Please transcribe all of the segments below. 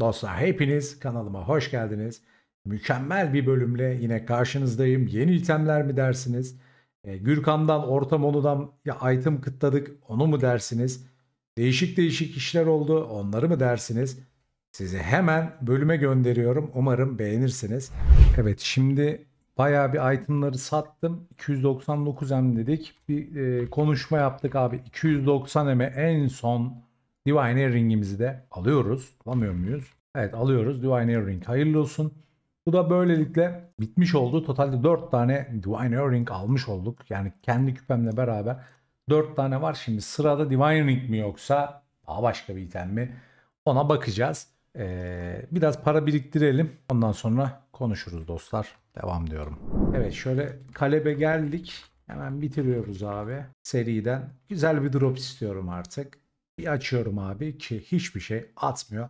Dostlar hepiniz kanalıma hoş geldiniz. Mükemmel bir bölümle yine karşınızdayım. Yeni itemler mi dersiniz? E, Gürkan'dan, Orta Monu'dan ya item kıtladık onu mu dersiniz? Değişik değişik işler oldu onları mı dersiniz? Sizi hemen bölüme gönderiyorum. Umarım beğenirsiniz. Evet şimdi bayağı bir itemları sattım. 299M dedik. Bir e, konuşma yaptık abi. 290M'e en son Divine Ring'imizi de alıyoruz. Alamıyor muyuz? Evet alıyoruz. Divine Ring hayırlı olsun. Bu da böylelikle bitmiş oldu. Totalde 4 tane Divine Ring almış olduk. Yani kendi küpemle beraber 4 tane var. Şimdi sırada Divine Ring mi yoksa daha başka bir item mi? Ona bakacağız. Ee, biraz para biriktirelim. Ondan sonra konuşuruz dostlar. Devam diyorum. Evet şöyle kalebe geldik. Hemen bitiriyoruz abi seriden. Güzel bir drop istiyorum artık. Bir açıyorum abi ki hiçbir şey atmıyor.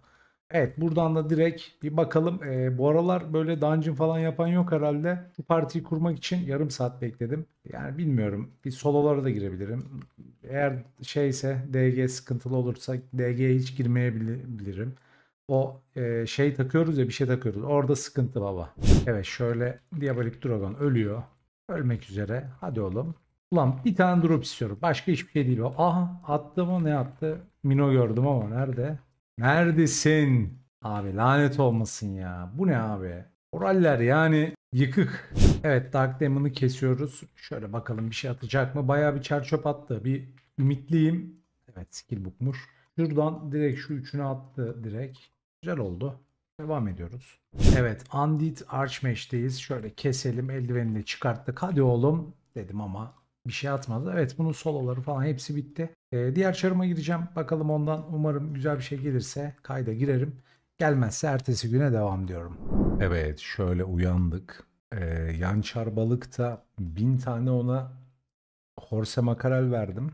Evet buradan da direkt bir bakalım. Ee, bu aralar böyle dungeon falan yapan yok herhalde. Bu partiyi kurmak için yarım saat bekledim. Yani bilmiyorum. Bir sololara da girebilirim. Eğer şeyse DG sıkıntılı olursa DG'ye hiç girmeyebilirim. O e, şey takıyoruz ya bir şey takıyoruz. Orada sıkıntı baba. Evet şöyle Diabolik Dragon ölüyor. Ölmek üzere. Hadi oğlum. Ulan bir tane drop istiyorum. Başka hiçbir şey değil o. Aha attı mı ne attı? Mino gördüm ama nerede? Neredesin? Abi lanet olmasın ya. Bu ne abi? Oraller yani yıkık. Evet Dark Demon'ı kesiyoruz. Şöyle bakalım bir şey atacak mı? Bayağı bir çerçöp attı. Bir ümitliyim. Evet skill bookmuş. Şuradan direkt şu üçünü attı direkt. Güzel oldu. Devam ediyoruz. Evet Undead Archmage'deyiz. Şöyle keselim eldivenini çıkarttık. Hadi oğlum dedim ama bir şey atmadı. Evet bunun soloları falan hepsi bitti. Ee, diğer çarıma gireceğim. Bakalım ondan umarım güzel bir şey gelirse kayda girerim. Gelmezse ertesi güne devam diyorum. Evet şöyle uyandık. Ee, yan çarbalıkta bin tane ona horse makarel verdim.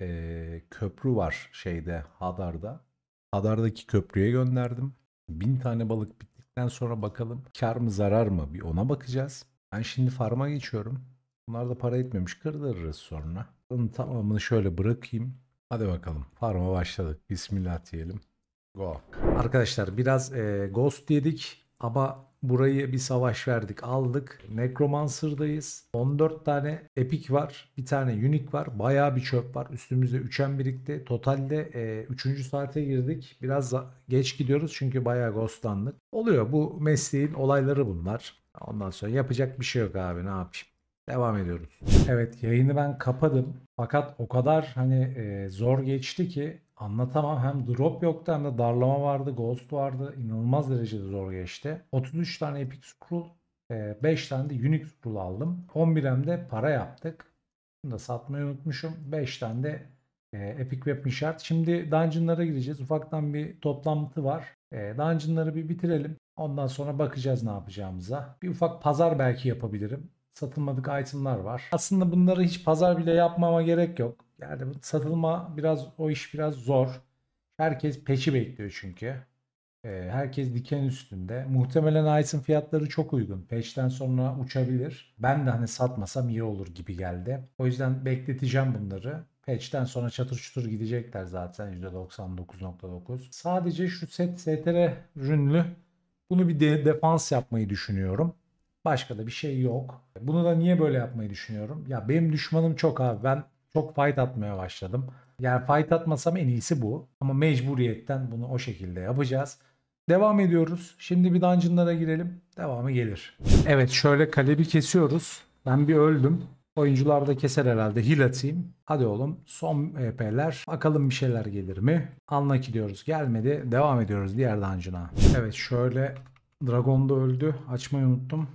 Ee, köprü var şeyde Hadar'da. Hadar'daki köprüye gönderdim. Bin tane balık bittikten sonra bakalım kar mı zarar mı bir ona bakacağız. Ben şimdi farma geçiyorum. Bunlar da para etmemiş. Kırdırırız sonra. Bunun tamamını şöyle bırakayım. Hadi bakalım. Farm'a başladık. Bismillah diyelim. Go. Arkadaşlar biraz e, Ghost yedik, ama burayı bir savaş verdik aldık. Necromancer'dayız. 14 tane epic var. Bir tane unique var. baya bir çöp var. Üstümüzde 3'en birikti. Totalde e, 3. saate girdik. Biraz geç gidiyoruz çünkü baya ghostlandık. Oluyor bu mesleğin olayları bunlar. Ondan sonra yapacak bir şey yok abi ne yapayım. Devam ediyoruz. Evet yayını ben kapadım. Fakat o kadar hani e, zor geçti ki anlatamam. Hem drop yoktu hem de darlama vardı, ghost vardı. İnanılmaz derecede zor geçti. 33 tane epic scroll, e, 5 tane de unique scroll aldım. 11M'de para yaptık. Bunu da satmayı unutmuşum. 5 tane de e, epic weapon shard. Şimdi dungeonlara gireceğiz. Ufaktan bir toplantı var. E, dungeonları bir bitirelim. Ondan sonra bakacağız ne yapacağımıza. Bir ufak pazar belki yapabilirim satılmadık itemlar var. Aslında bunları hiç pazar bile yapmama gerek yok. Yani satılma biraz o iş biraz zor. Herkes peşi bekliyor çünkü. Ee, herkes diken üstünde. Muhtemelen item fiyatları çok uygun. Peşten sonra uçabilir. Ben de hani satmasam iyi olur gibi geldi. O yüzden bekleteceğim bunları. Patch'ten sonra çatır çutur gidecekler zaten %99.9. Sadece şu set STR ürünlü bunu bir de defans yapmayı düşünüyorum. Başka da bir şey yok. Bunu da niye böyle yapmayı düşünüyorum? Ya benim düşmanım çok abi. Ben çok fight atmaya başladım. Yani fight atmasam en iyisi bu. Ama mecburiyetten bunu o şekilde yapacağız. Devam ediyoruz. Şimdi bir dungeonlara girelim. Devamı gelir. Evet şöyle kalebi kesiyoruz. Ben bir öldüm. Oyuncular da keser herhalde. Heal atayım. Hadi oğlum son EP'ler. Bakalım bir şeyler gelir mi? Unlucky diyoruz. Gelmedi. Devam ediyoruz diğer dungeon'a. Evet şöyle Dragon da öldü. Açmayı unuttum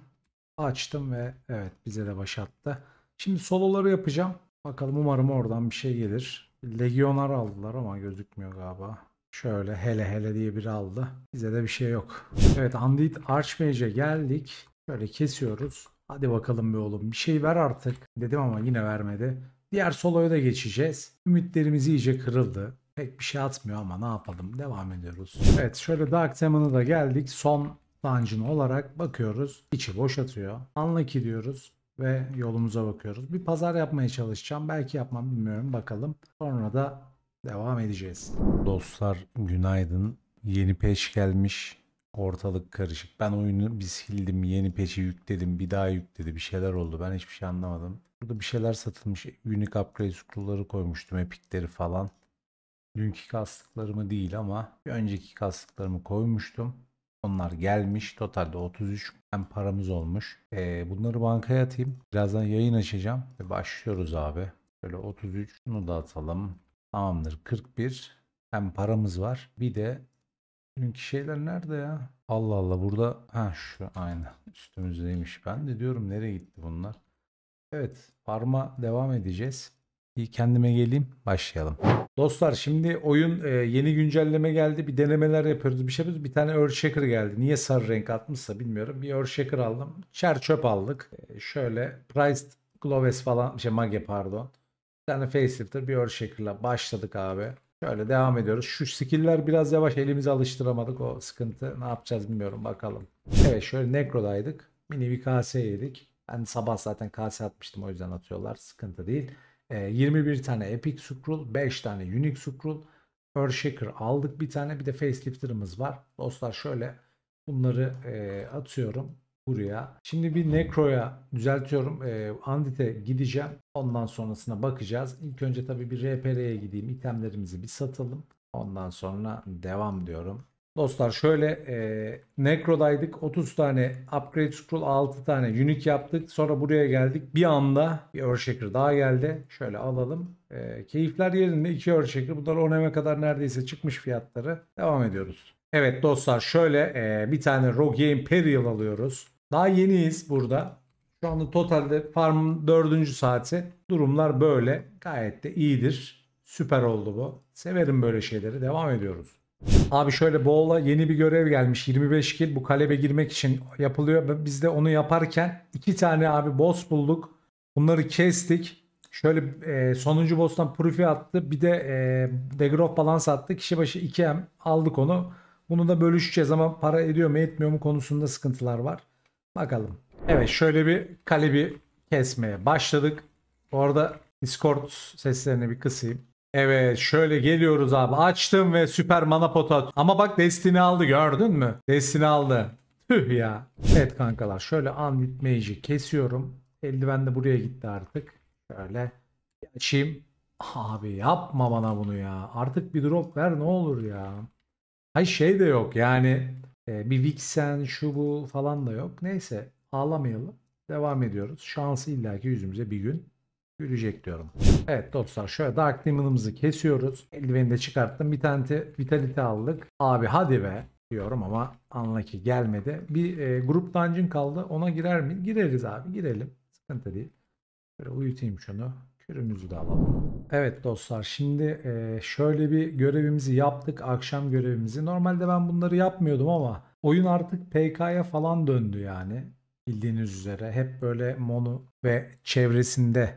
açtım ve evet bize de başattı. Şimdi soloları yapacağım. Bakalım umarım oradan bir şey gelir. Legionar aldılar ama gözükmüyor galiba. Şöyle hele hele diye biri aldı. Bize de bir şey yok. Evet Andit Archmage'e geldik. Şöyle kesiyoruz. Hadi bakalım be oğlum bir şey ver artık dedim ama yine vermedi. Diğer soloya da geçeceğiz. Ümitlerimiz iyice kırıldı. Pek bir şey atmıyor ama ne yapalım devam ediyoruz. Evet şöyle Dark Demon'a da geldik. Son Dungeon olarak bakıyoruz. İçi boşatıyor. ki diyoruz ve yolumuza bakıyoruz. Bir pazar yapmaya çalışacağım. Belki yapmam bilmiyorum bakalım. Sonra da devam edeceğiz. Dostlar günaydın. Yeni peş gelmiş. Ortalık karışık. Ben oyunu bir sildim. Yeni peşi yükledim. Bir daha yükledi. Bir şeyler oldu. Ben hiçbir şey anlamadım. Burada bir şeyler satılmış. Unique upgrade scroll'ları koymuştum. epikleri falan. Dünkü kastıklarımı değil ama bir önceki kastıklarımı koymuştum. Onlar gelmiş. Totalde 33 hem paramız olmuş. E, bunları bankaya atayım. Birazdan yayın açacağım. Ve başlıyoruz abi. Şöyle 33 bunu da atalım. Tamamdır 41. Hem paramız var. Bir de dünkü şeyler nerede ya? Allah Allah burada. Ha şu aynı üstümüzdeymiş. Ben de diyorum nereye gitti bunlar. Evet parma devam edeceğiz. Bir kendime geleyim başlayalım. Dostlar şimdi oyun e, yeni güncelleme geldi. Bir denemeler yapıyoruz bir şey yapıyoruz. Bir tane Earthshaker geldi. Niye sarı renk atmışsa bilmiyorum. Bir Earthshaker aldım. Çer çöp aldık. E, şöyle Priced Gloves falan şey Mage pardon. Bir tane Facelifter bir Earthshaker'la başladık abi. Şöyle devam ediyoruz. Şu skill'ler biraz yavaş elimize alıştıramadık o sıkıntı. Ne yapacağız bilmiyorum bakalım. Evet şöyle Necro'daydık. Mini bir kase yedik. Ben sabah zaten kase atmıştım o yüzden atıyorlar. Sıkıntı değil. 21 ee, tane Epic Scroll, 5 tane Unique Scroll, Earthshaker aldık bir tane. Bir de Facelifter'ımız var. Dostlar şöyle bunları e, atıyorum buraya. Şimdi bir Necro'ya düzeltiyorum. E, Andit'e gideceğim. Ondan sonrasına bakacağız. İlk önce tabii bir RPR'ye gideyim. İtemlerimizi bir satalım. Ondan sonra devam diyorum. Dostlar şöyle e, Necro'daydık 30 tane upgrade scroll 6 tane unique yaptık sonra buraya geldik bir anda bir Earthshaker daha geldi şöyle alalım e, keyifler yerinde 2 Earthshaker bunlar 10 eme kadar neredeyse çıkmış fiyatları devam ediyoruz. Evet dostlar şöyle e, bir tane Rogue Imperial alıyoruz daha yeniyiz burada şu anda totalde farm 4. saati durumlar böyle gayet de iyidir süper oldu bu severim böyle şeyleri devam ediyoruz. Abi şöyle Boğla yeni bir görev gelmiş. 25 kil bu kalebe girmek için yapılıyor. Biz de onu yaparken iki tane abi boss bulduk. Bunları kestik. Şöyle e, sonuncu boss'tan Purifi attı. Bir de e, Degroff Balance attı. Kişi başı 2M aldık onu. Bunu da bölüşeceğiz ama para ediyor mu etmiyor mu konusunda sıkıntılar var. Bakalım. Evet şöyle bir kalebi kesmeye başladık. Bu arada Discord seslerini bir kısayım. Evet şöyle geliyoruz abi. Açtım ve süper mana pot at. Ama bak Destiny aldı gördün mü? Destiny aldı. Tüh ya. Evet kankalar şöyle Unlit Mage'i kesiyorum. Eldiven de buraya gitti artık. Şöyle açayım. Abi yapma bana bunu ya. Artık bir drop ver ne olur ya. Hay şey de yok yani e, bir Vixen şu bu falan da yok. Neyse ağlamayalım. Devam ediyoruz. Şansı illaki yüzümüze bir gün Görecek diyorum. Evet dostlar şöyle Dark Demon'ımızı kesiyoruz. Eldiveni de çıkarttım. Bir tane Vitality aldık. Abi hadi be diyorum ama anla ki gelmedi. Bir e, grup dungeon kaldı. Ona girer mi? Gireriz abi girelim. Sıkıntı değil. Böyle uyutayım şunu. Kürümüzü de alalım. Evet dostlar şimdi e, şöyle bir görevimizi yaptık. Akşam görevimizi. Normalde ben bunları yapmıyordum ama oyun artık PK'ya falan döndü yani. Bildiğiniz üzere hep böyle monu ve çevresinde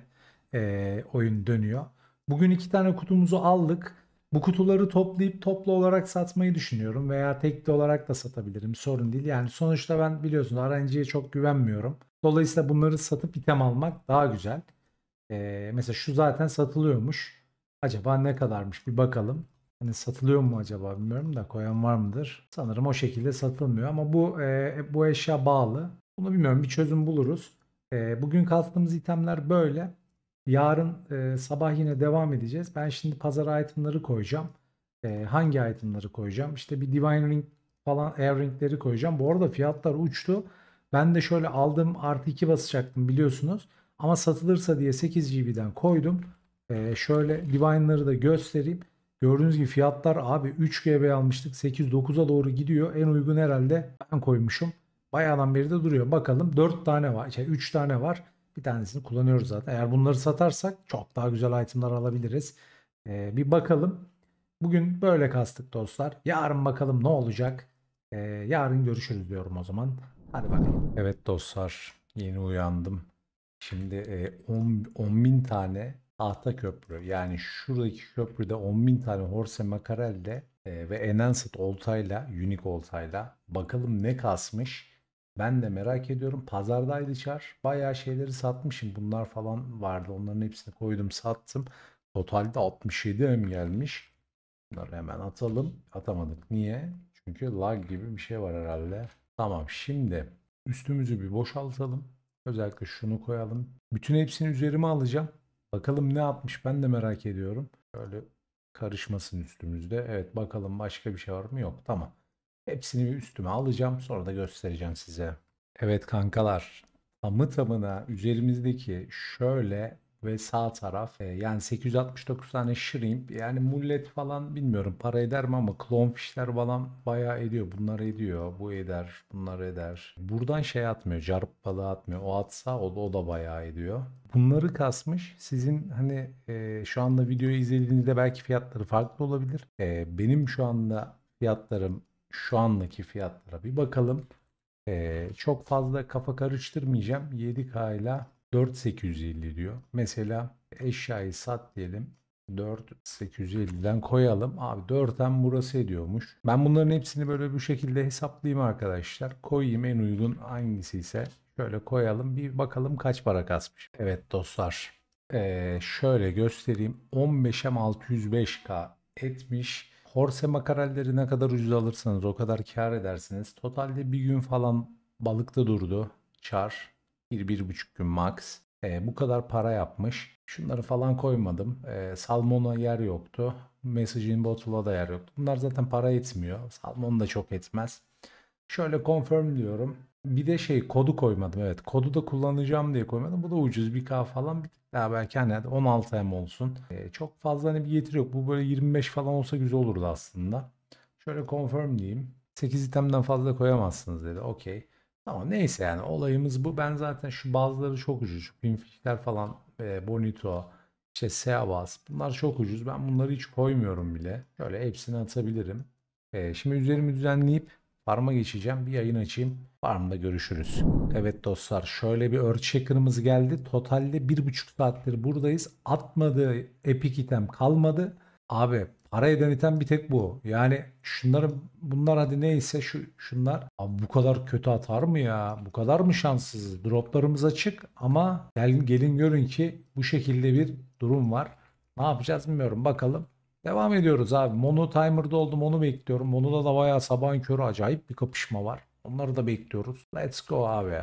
e, oyun dönüyor. Bugün iki tane kutumuzu aldık. Bu kutuları toplayıp toplu olarak satmayı düşünüyorum veya tekli olarak da satabilirim sorun değil. Yani sonuçta ben biliyorsunuz RNG'ye çok güvenmiyorum. Dolayısıyla bunları satıp item almak daha güzel. Ee, mesela şu zaten satılıyormuş. Acaba ne kadarmış bir bakalım. Hani satılıyor mu acaba bilmiyorum da koyan var mıdır? Sanırım o şekilde satılmıyor ama bu e, bu eşya bağlı. Bunu bilmiyorum bir çözüm buluruz. E, bugün kattığımız itemler böyle. Yarın e, sabah yine devam edeceğiz. Ben şimdi pazar itemları koyacağım. E, hangi itemları koyacağım? İşte bir Divine Ring falan Air Ring'leri koyacağım. Bu arada fiyatlar uçtu. Ben de şöyle aldım artı 2 basacaktım biliyorsunuz. Ama satılırsa diye 8 GB'den koydum. E, şöyle Divine'ları da göstereyim. Gördüğünüz gibi fiyatlar abi 3 GB almıştık. 8-9'a doğru gidiyor. En uygun herhalde ben koymuşum. Bayağıdan beri de duruyor. Bakalım 4 tane var. Şey, 3 tane var. Bir tanesini kullanıyoruz zaten. Eğer bunları satarsak çok daha güzel itemler alabiliriz. Ee, bir bakalım. Bugün böyle kastık dostlar. Yarın bakalım ne olacak. Ee, yarın görüşürüz diyorum o zaman. Hadi bakalım. Evet dostlar yeni uyandım. Şimdi 10.000 e, tane tahta köprü yani şuradaki köprüde 10.000 tane Horse Makarel'le e, ve Enhanced oltayla, Unique oltayla bakalım ne kasmış. Ben de merak ediyorum. Pazardaydı çar. Bayağı şeyleri satmışım. Bunlar falan vardı. Onların hepsini koydum sattım. Totalde 67 M gelmiş. Bunları hemen atalım. Atamadık. Niye? Çünkü lag gibi bir şey var herhalde. Tamam şimdi üstümüzü bir boşaltalım. Özellikle şunu koyalım. Bütün hepsini üzerime alacağım. Bakalım ne atmış ben de merak ediyorum. Böyle karışmasın üstümüzde. Evet bakalım başka bir şey var mı? Yok tamam. Hepsini bir üstüme alacağım sonra da göstereceğim size. Evet kankalar tamı tamına üzerimizdeki şöyle ve sağ taraf e, yani 869 tane shrimp yani mullet falan bilmiyorum para eder mi ama clonefishler falan bayağı ediyor. Bunlar ediyor. Bu eder. Bunlar eder. Buradan şey atmıyor. Carp balığı atmıyor. O atsa o da, o da bayağı ediyor. Bunları kasmış. Sizin hani e, şu anda videoyu izlediğinizde belki fiyatları farklı olabilir. E, benim şu anda fiyatlarım şu andaki fiyatlara bir bakalım. Ee, çok fazla kafa karıştırmayacağım. 7K ile 4850 diyor. Mesela eşyayı sat diyelim. 4850'den koyalım. Abi 4'ten burası ediyormuş. Ben bunların hepsini böyle bu şekilde hesaplayayım arkadaşlar. Koyayım en uygun hangisi ise. Şöyle koyalım bir bakalım kaç para kasmış. Evet dostlar ee, şöyle göstereyim. 15'e 605K etmiş. Horse makarelleri ne kadar ucuz alırsanız o kadar kar edersiniz. Totalde bir gün falan balıkta durdu. Çar. Bir, bir buçuk gün max. E, bu kadar para yapmış. Şunları falan koymadım. E, salmona yer yoktu. Messaging bottle'a da yer yoktu. Bunlar zaten para etmiyor. Salmon da çok etmez. Şöyle confirm diyorum. Bir de şey kodu koymadım evet. Kodu da kullanacağım diye koymadım. Bu da ucuz bir k falan bir tık daha belki hani 16M olsun. Ee, çok fazla hani bir getiri yok. Bu böyle 25 falan olsa güzel olurdu aslında. Şöyle confirm diyeyim. 8 itemden fazla koyamazsınız dedi. Okey. Ama neyse yani olayımız bu. Ben zaten şu bazıları çok ucuz. Şu falan e, Bonito, işte Seabas bunlar çok ucuz. Ben bunları hiç koymuyorum bile. Şöyle hepsini atabilirim. E, şimdi üzerimi düzenleyip Farm'a geçeceğim. Bir yayın açayım. Farm'da görüşürüz. Evet dostlar şöyle bir örçek kırmızı geldi. Totalde 1,5 saattir buradayız. Atmadığı epic item kalmadı. Abi para eden item bir tek bu. Yani şunları bunlar hadi neyse şu şunlar. Abi bu kadar kötü atar mı ya? Bu kadar mı şanssız? Droplarımız açık ama gelin, gelin görün ki bu şekilde bir durum var. Ne yapacağız bilmiyorum bakalım. Devam ediyoruz abi. Mono timer'da oldum onu bekliyorum. Mono'da da bayağı sabahın körü acayip bir kapışma var. Onları da bekliyoruz. Let's go abi.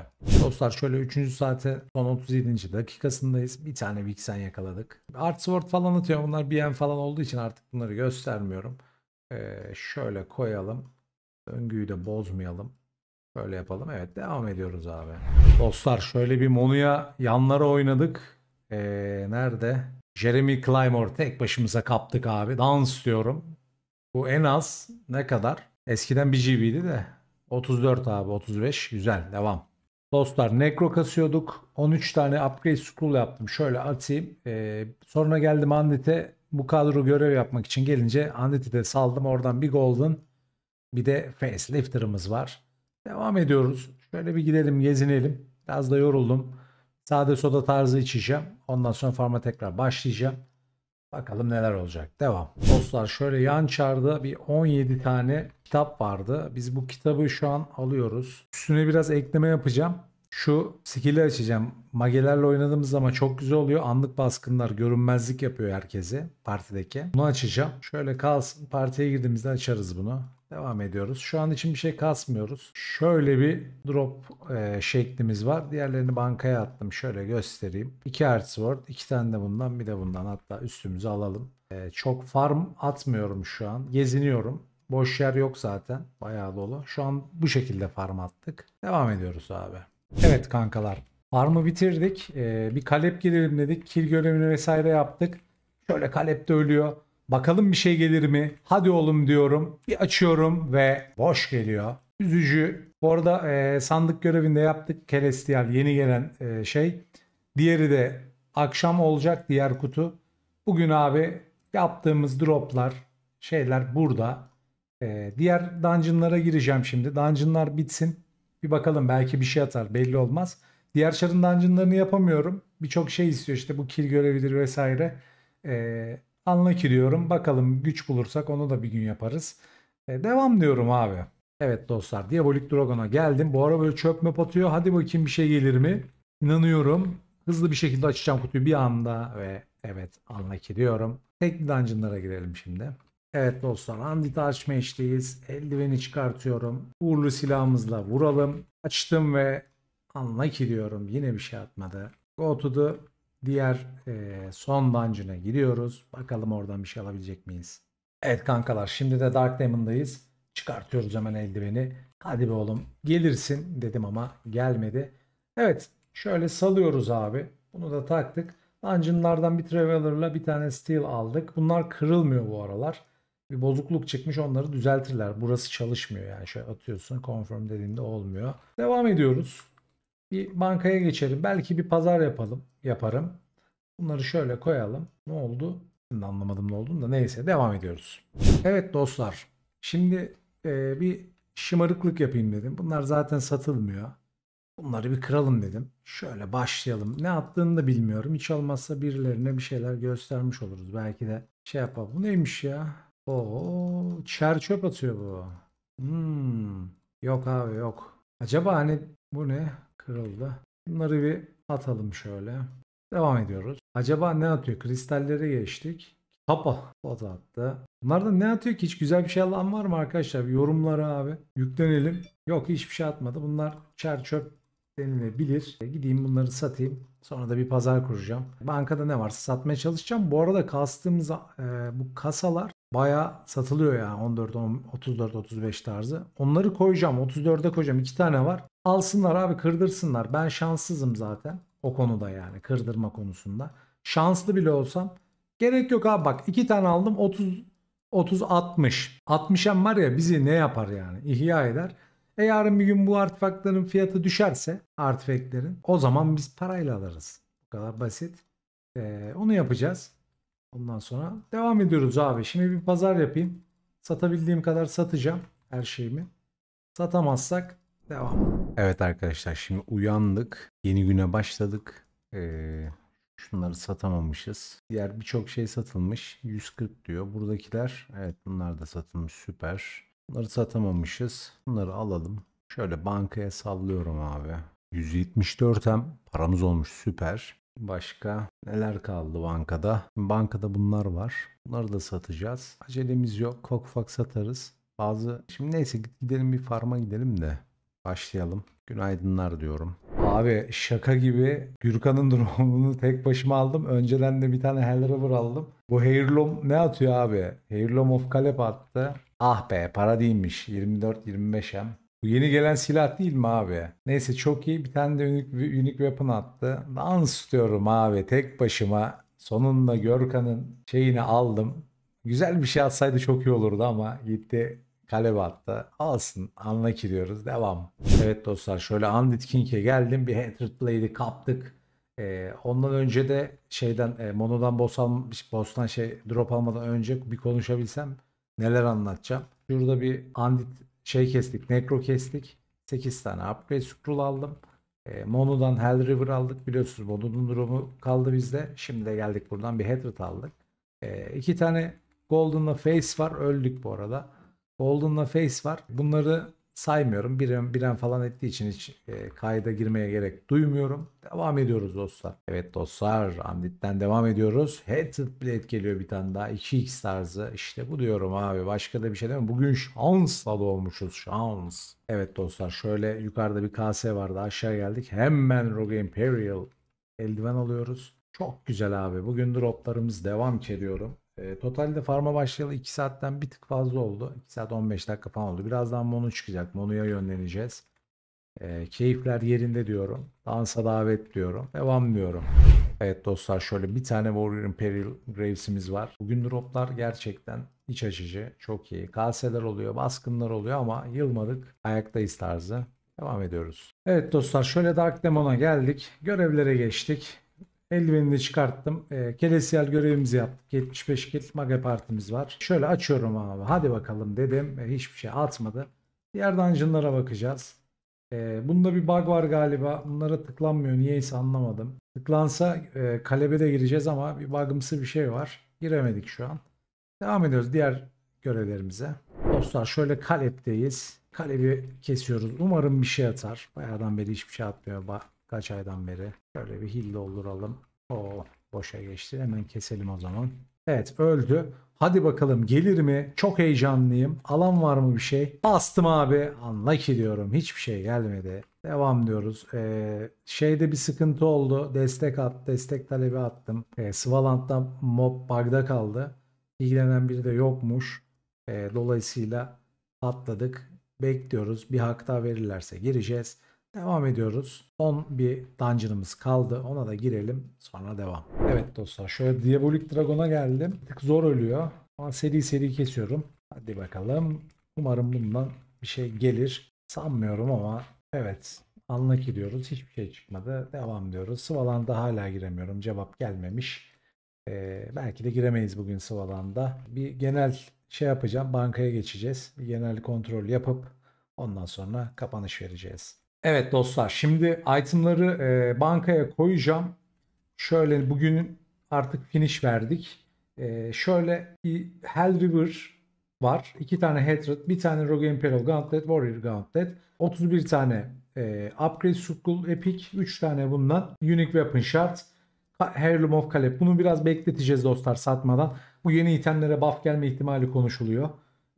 Dostlar şöyle 3. saate son 37. dakikasındayız. Bir tane Vixen yakaladık. Art Sword falan atıyor. Bunlar BM falan olduğu için artık bunları göstermiyorum. Ee, şöyle koyalım. Döngüyü de bozmayalım. Böyle yapalım. Evet devam ediyoruz abi. Dostlar şöyle bir Monu'ya yanlara oynadık. Ee, nerede? Jeremy Climor tek başımıza kaptık abi. Dans diyorum. Bu en az ne kadar? Eskiden 1 GB'di de. 34 abi 35. Güzel devam. Dostlar Necro kasıyorduk. 13 tane upgrade scroll yaptım. Şöyle atayım. Ee, sonra geldim Andit'e bu kadro görev yapmak için gelince Andit'i de saldım. Oradan bir golden bir de facelifter'ımız var. Devam ediyoruz. Şöyle bir gidelim gezinelim. Biraz da yoruldum. Sade soda tarzı içeceğim. Ondan sonra farma tekrar başlayacağım. Bakalım neler olacak. Devam. Dostlar şöyle yan çarda bir 17 tane kitap vardı. Biz bu kitabı şu an alıyoruz. Üstüne biraz ekleme yapacağım. Şu skill'i açacağım. Magelerle oynadığımız zaman çok güzel oluyor. Anlık baskınlar, görünmezlik yapıyor herkese partideki. Bunu açacağım. Şöyle kalsın. Partiye girdiğimizde açarız bunu. Devam ediyoruz. Şu an için bir şey kasmıyoruz. Şöyle bir drop e, şeklimiz var. Diğerlerini bankaya attım. Şöyle göstereyim. 2 Artsword. 2 tane de bundan bir de bundan. Hatta üstümüze alalım. E, çok farm atmıyorum şu an. Geziniyorum. Boş yer yok zaten. Bayağı dolu. Şu an bu şekilde farm attık. Devam ediyoruz abi. Evet kankalar. Farmı bitirdik. E, bir kalep girelim dedik. Kill görevini vesaire yaptık. Şöyle de ölüyor. Bakalım bir şey gelir mi? Hadi oğlum diyorum. Bir açıyorum ve boş geliyor. Üzücü. Bu arada e, sandık görevinde yaptık. Celestial yeni gelen e, şey. Diğeri de akşam olacak diğer kutu. Bugün abi yaptığımız droplar şeyler burada. E, diğer dungeonlara gireceğim şimdi. Dungeonlar bitsin. Bir bakalım belki bir şey atar belli olmaz. Diğer çarın dungeonlarını yapamıyorum. Birçok şey istiyor işte bu kill görevidir vesaire. Eee Anla Unlucky diyorum. Bakalım güç bulursak onu da bir gün yaparız. E, devam diyorum abi. Evet dostlar Diabolik Dragon'a geldim. Bu ara böyle çöp möp atıyor. Hadi bakayım bir şey gelir mi? İnanıyorum. Hızlı bir şekilde açacağım kutuyu bir anda ve evet anla Unlucky diyorum. Tekli dungeonlara girelim şimdi. Evet dostlar Andit açma işteyiz. Eldiveni çıkartıyorum. Uğurlu silahımızla vuralım. Açtım ve anla Unlucky diyorum. Yine bir şey atmadı. Go to the Diğer e, son dungeon'a giriyoruz. Bakalım oradan bir şey alabilecek miyiz? Evet kankalar şimdi de Dark Demon'dayız. Çıkartıyoruz hemen eldiveni. Hadi be oğlum gelirsin dedim ama gelmedi. Evet şöyle salıyoruz abi. Bunu da taktık. Dungeon'lardan bir Traveler'la bir tane Steel aldık. Bunlar kırılmıyor bu aralar. Bir bozukluk çıkmış onları düzeltirler. Burası çalışmıyor yani. Şöyle atıyorsun confirm dediğinde olmuyor. Devam ediyoruz. Bir bankaya geçelim. Belki bir pazar yapalım, yaparım. Bunları şöyle koyalım. Ne oldu? Şimdi anlamadım ne olduğunu da neyse devam ediyoruz. Evet dostlar. Şimdi e, bir şımarıklık yapayım dedim. Bunlar zaten satılmıyor. Bunları bir kıralım dedim. Şöyle başlayalım. Ne attığını da bilmiyorum. Hiç olmazsa birilerine bir şeyler göstermiş oluruz. Belki de şey yapalım. Bu neymiş ya? Oo, çer çöp atıyor bu. Hmm. Yok abi yok. Acaba hani bu ne? Kırıldı. Bunları bir atalım şöyle. Devam ediyoruz. Acaba ne atıyor? Kristallere geçtik. Papa bot attı. Bunlarda ne atıyor ki? Hiç güzel bir şey alan var mı arkadaşlar? Yorumlara abi. Yüklenelim. Yok hiçbir şey atmadı. Bunlar çer çöp denilebilir. E, gideyim bunları satayım. Sonra da bir pazar kuracağım. Bankada ne varsa satmaya çalışacağım. Bu arada kastığımız e, bu kasalar baya satılıyor yani 14, 10, 34, 35 tarzı. Onları koyacağım. 34'e koyacağım. iki tane var. Alsınlar abi kırdırsınlar. Ben şanssızım zaten o konuda yani kırdırma konusunda. Şanslı bile olsam gerek yok abi bak iki tane aldım 30 30 60. 60'en var ya bizi ne yapar yani? ihya eder. E yarın bir gün bu artefakların fiyatı düşerse artefaktlerin o zaman biz parayla alırız. Bu kadar basit. Ee, onu yapacağız. Ondan sonra devam ediyoruz abi. Şimdi bir pazar yapayım. Satabildiğim kadar satacağım her şeyimi. Satamazsak Devam. Evet arkadaşlar şimdi uyandık. Yeni güne başladık. Ee, şunları satamamışız. Diğer birçok şey satılmış. 140 diyor. Buradakiler evet bunlar da satılmış süper. Bunları satamamışız. Bunları alalım. Şöyle bankaya sallıyorum abi. 174 hem paramız olmuş süper. Başka neler kaldı bankada? Bankada bunlar var. Bunları da satacağız. Acelemiz yok. Ufak ufak satarız. Bazı şimdi neyse gidelim bir farma gidelim de başlayalım. Günaydınlar diyorum. Abi şaka gibi Gürkan'ın drone'unu tek başıma aldım. Önceden de bir tane Hellriver aldım. Bu Heirloom ne atıyor abi? Heirloom of Caleb attı. Ah be para değilmiş. 24 25 Bu yeni gelen silah değil mi abi? Neyse çok iyi. Bir tane de unique, unique weapon attı. Dans diyorum abi tek başıma. Sonunda Görkan'ın şeyini aldım. Güzel bir şey atsaydı çok iyi olurdu ama gitti Kalebat'ta. Alsın anla ki Devam. Evet dostlar şöyle Andit King'e geldim. Bir Hatred Blade'i kaptık. Ee, ondan önce de şeyden e, Mono'dan boss almış, boss'tan şey drop almadan önce bir konuşabilsem neler anlatacağım. Şurada bir Andit şey kestik, Necro kestik. 8 tane upgrade scroll aldım. E, Mono'dan Hell River aldık biliyorsunuz Mono'nun durumu kaldı bizde. Şimdi de geldik buradan bir Hatred aldık. E, iki tane Golden'la Face var öldük bu arada. Golden'la Face var. Bunları saymıyorum. Biren, biren falan ettiği için hiç e, kayda girmeye gerek duymuyorum. Devam ediyoruz dostlar. Evet dostlar Amdit'ten devam ediyoruz. Hated Blade geliyor bir tane daha. 2x tarzı. İşte bu diyorum abi. Başka da bir şey değil mi? Bugün şansla doğmuşuz. Şans. Evet dostlar şöyle yukarıda bir kase vardı. Aşağı geldik. Hemen Rogue Imperial eldiven alıyoruz. Çok güzel abi. Bugün droplarımız devam ediyorum. E, totalde farma başlayalı 2 saatten bir tık fazla oldu. 2 saat 15 dakika falan oldu. Birazdan Mono çıkacak. Mono'ya yönleneceğiz. E, keyifler yerinde diyorum. Dansa davet diyorum. Devam diyorum. Evet dostlar şöyle bir tane Warrior Imperial Graves'imiz var. Bugün droplar gerçekten iç açıcı. Çok iyi. Kaseler oluyor, baskınlar oluyor ama yılmadık. Ayaktayız tarzı. Devam ediyoruz. Evet dostlar şöyle Dark Demon'a geldik. Görevlere geçtik. Eldivenini çıkarttım. E, ee, kelesiyel görevimizi yaptık. 75 kil maga partimiz var. Şöyle açıyorum abi. Hadi bakalım dedim. E, hiçbir şey atmadı. Diğer dungeonlara bakacağız. E, bunda bir bug var galiba. Bunlara tıklanmıyor. Niyeyse anlamadım. Tıklansa e, kalebe de gireceğiz ama bir bugımsı bir şey var. Giremedik şu an. Devam ediyoruz diğer görevlerimize. Dostlar şöyle kalepteyiz. Kalebi kesiyoruz. Umarım bir şey atar. Bayağıdan beri hiçbir şey atmıyor. kaç aydan beri. Şöyle bir hille olduralım. O boşa geçti. Hemen keselim o zaman. Evet öldü. Hadi bakalım gelir mi? Çok heyecanlıyım. Alan var mı bir şey? Bastım abi. Unlucky diyorum. Hiçbir şey gelmedi. Devam diyoruz. Ee, şeyde bir sıkıntı oldu. Destek at, destek talebi attım. Ee, Svalant'ta mob bug'da kaldı. İlgilenen biri de yokmuş. Ee, dolayısıyla atladık. Bekliyoruz. Bir hak daha verirlerse gireceğiz. Devam ediyoruz. Son bir dungeon'ımız kaldı. Ona da girelim. Sonra devam. Evet dostlar şöyle Diabolik Dragon'a geldim. Bir tık zor ölüyor. Ama seri seri kesiyorum. Hadi bakalım. Umarım bundan bir şey gelir. Sanmıyorum ama evet. Anlık ediyoruz. Hiçbir şey çıkmadı. Devam diyoruz. Sıvalanda hala giremiyorum. Cevap gelmemiş. Ee, belki de giremeyiz bugün Sıvalanda. Bir genel şey yapacağım. Bankaya geçeceğiz. Bir genel kontrol yapıp ondan sonra kapanış vereceğiz. Evet dostlar şimdi itemları e, bankaya koyacağım. Şöyle bugün artık finish verdik. E, şöyle bir Hell River var. iki tane Hatred, bir tane Rogue Imperial Gauntlet, Warrior Gauntlet. 31 tane e, Upgrade Sukul Epic, 3 tane bundan Unique Weapon Shard, Heirloom of Caleb. Bunu biraz bekleteceğiz dostlar satmadan. Bu yeni itemlere buff gelme ihtimali konuşuluyor.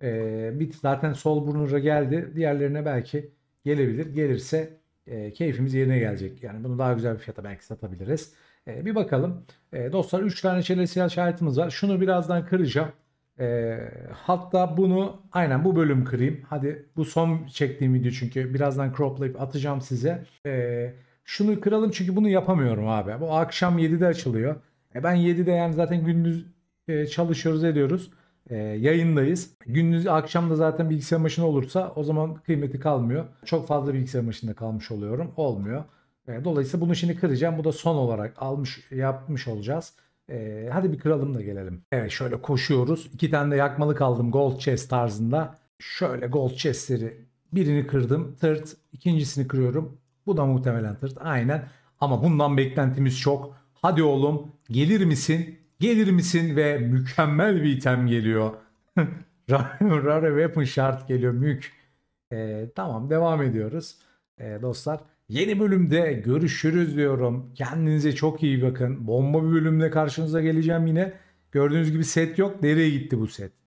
E, bir, zaten Sol Burnur'a geldi. Diğerlerine belki gelebilir. Gelirse e, keyfimiz yerine gelecek. Yani bunu daha güzel bir fiyata belki satabiliriz. E, bir bakalım. E, dostlar 3 tane çelesiyel şahitimiz var. Şunu birazdan kıracağım. E, hatta bunu aynen bu bölüm kırayım. Hadi bu son çektiğim video çünkü birazdan croplayıp atacağım size. E, şunu kıralım çünkü bunu yapamıyorum abi. Bu akşam 7'de açılıyor. E, ben 7'de yani zaten gündüz e, çalışıyoruz ediyoruz e, yayındayız. Gündüz akşam da zaten bilgisayar başında olursa o zaman kıymeti kalmıyor. Çok fazla bilgisayar başında kalmış oluyorum. Olmuyor. E, dolayısıyla bunu şimdi kıracağım. Bu da son olarak almış yapmış olacağız. E, hadi bir kıralım da gelelim. Evet şöyle koşuyoruz. İki tane de yakmalı kaldım, gold chest tarzında. Şöyle gold chestleri birini kırdım. Tırt. ikincisini kırıyorum. Bu da muhtemelen tırt. Aynen. Ama bundan beklentimiz çok. Hadi oğlum gelir misin? Gelir misin ve mükemmel bir item geliyor. Rare rare Weapon şart geliyor mük. E, tamam devam ediyoruz. E, dostlar yeni bölümde görüşürüz diyorum. Kendinize çok iyi bakın. Bomba bir bölümle karşınıza geleceğim yine. Gördüğünüz gibi set yok. Nereye gitti bu set?